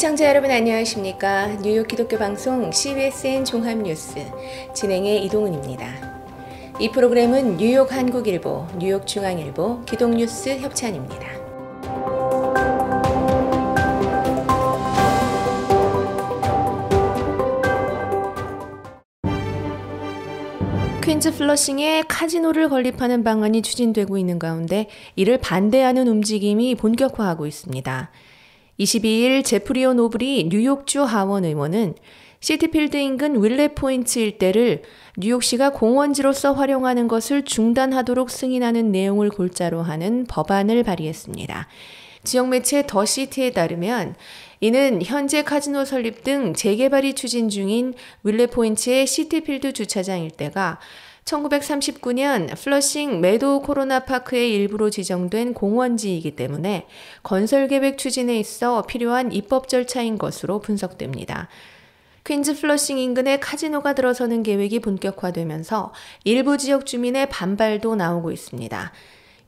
시청자 여러분 안녕하십니까 뉴욕 기독교 방송 CBSN 종합뉴스 진행의 이동은입니다. 이 프로그램은 뉴욕 한국일보, 뉴욕 중앙일보, 기독뉴스 협찬입니다. 퀸즈 플러싱에 카지노를 건립하는 방안이 추진되고 있는 가운데 이를 반대하는 움직임이 본격화하고 있습니다. 22일 제프리오 노블이 뉴욕주 하원 의원은 시티필드 인근 윌레 포인츠 일대를 뉴욕시가 공원지로서 활용하는 것을 중단하도록 승인하는 내용을 골자로 하는 법안을 발의했습니다. 지역 매체 더 시티에 따르면 이는 현재 카지노 설립 등 재개발이 추진 중인 윌레 포인츠의 시티필드 주차장 일대가 1939년 플러싱 매도 코로나 파크의 일부로 지정된 공원지이기 때문에 건설 계획 추진에 있어 필요한 입법 절차인 것으로 분석됩니다. 퀸즈 플러싱 인근에 카지노가 들어서는 계획이 본격화되면서 일부 지역 주민의 반발도 나오고 있습니다.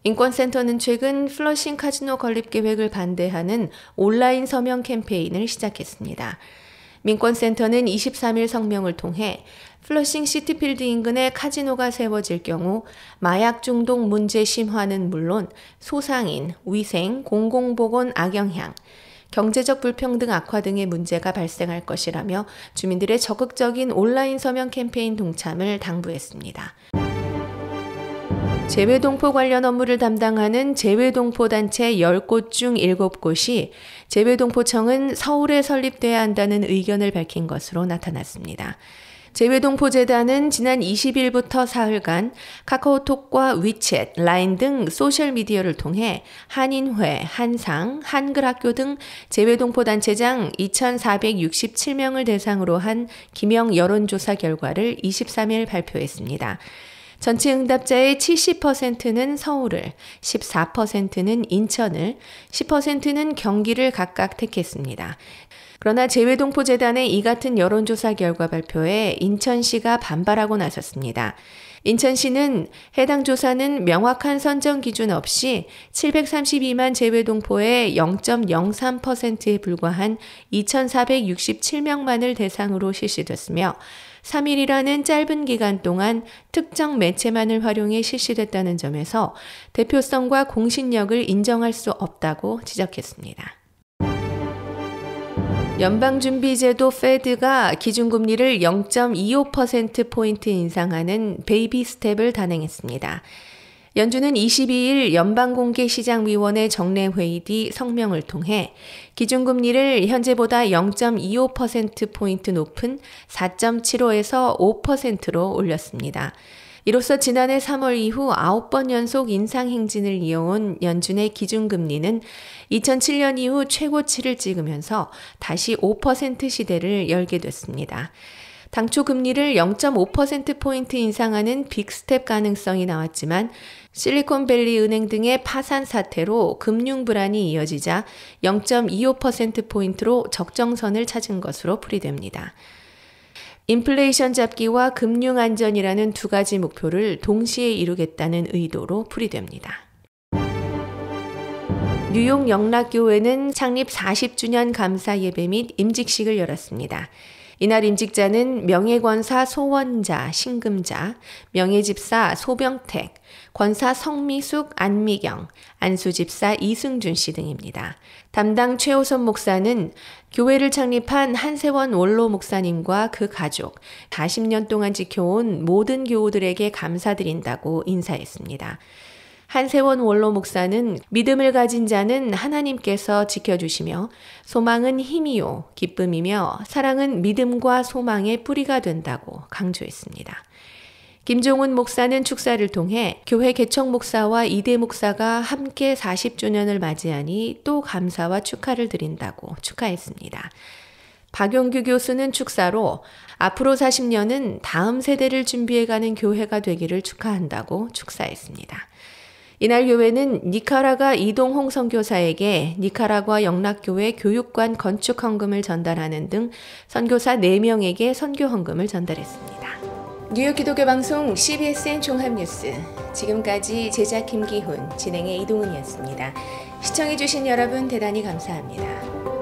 인권센터는 최근 플러싱 카지노 건립 계획을 반대하는 온라인 서명 캠페인을 시작했습니다. 민권센터는 23일 성명을 통해 플러싱 시티필드 인근에 카지노가 세워질 경우 마약 중독 문제 심화는 물론 소상인, 위생, 공공보건 악영향, 경제적 불평등 악화 등의 문제가 발생할 것이라며 주민들의 적극적인 온라인 서명 캠페인 동참을 당부했습니다. 재외동포 관련 업무를 담당하는 재외동포단체 10곳 중 7곳이 재외동포청은 서울에 설립돼야 한다는 의견을 밝힌 것으로 나타났습니다. 재외동포재단은 지난 20일부터 사흘간 카카오톡과 위챗, 라인 등 소셜미디어를 통해 한인회, 한상, 한글학교 등 재외동포단체장 2,467명을 대상으로 한 기명 여론조사 결과를 23일 발표했습니다. 전체 응답자의 70%는 서울을, 14%는 인천을, 10%는 경기를 각각 택했습니다. 그러나 재외동포재단의 이 같은 여론조사 결과 발표에 인천시가 반발하고 나섰습니다. 인천시는 해당 조사는 명확한 선정 기준 없이 732만 재외동포의 0.03%에 불과한 2,467명만을 대상으로 실시됐으며 3일이라는 짧은 기간 동안 특정 매체만을 활용해 실시됐다는 점에서 대표성과 공신력을 인정할 수 없다고 지적했습니다. 연방준비제도 페드가 기준금리를 0.25%포인트 인상하는 베이비 스텝을 단행했습니다. 연준은 22일 연방공개시장위원회 정례회의 뒤 성명을 통해 기준금리를 현재보다 0.25%포인트 높은 4.75에서 5%로 올렸습니다. 이로써 지난해 3월 이후 9번 연속 인상 행진을 이어온 연준의 기준금리는 2007년 이후 최고치를 찍으면서 다시 5% 시대를 열게 됐습니다. 당초 금리를 0.5%포인트 인상하는 빅스텝 가능성이 나왔지만 실리콘밸리 은행 등의 파산 사태로 금융 불안이 이어지자 0.25%포인트로 적정선을 찾은 것으로 풀이됩니다. 인플레이션 잡기와 금융 안전이라는 두 가지 목표를 동시에 이루겠다는 의도로 풀이됩니다. 뉴욕 영락교회는 창립 40주년 감사 예배 및 임직식을 열었습니다. 이날 임직자는 명예권사 소원자, 신금자, 명예집사 소병택, 권사 성미숙, 안미경, 안수집사 이승준 씨 등입니다. 담당 최호선 목사는 교회를 창립한 한세원 원로 목사님과 그 가족, 40년 동안 지켜온 모든 교우들에게 감사드린다고 인사했습니다. 한세원 원로 목사는 믿음을 가진 자는 하나님께서 지켜주시며 소망은 힘이요, 기쁨이며 사랑은 믿음과 소망의 뿌리가 된다고 강조했습니다. 김종훈 목사는 축사를 통해 교회 개척 목사와 이대 목사가 함께 40주년을 맞이하니 또 감사와 축하를 드린다고 축하했습니다. 박용규 교수는 축사로 앞으로 40년은 다음 세대를 준비해가는 교회가 되기를 축하한다고 축사했습니다. 이날 교회는 니카라가 이동홍 선교사에게 니카라과 영락교회 교육관 건축 헌금을 전달하는 등 선교사 4명에게 선교 헌금을 전달했습니다. 뉴욕 기독교 방송 CBSN 종합뉴스 지금까지 제작 김기훈, 진행의 이동은이었습니다. 시청해주신 여러분 대단히 감사합니다.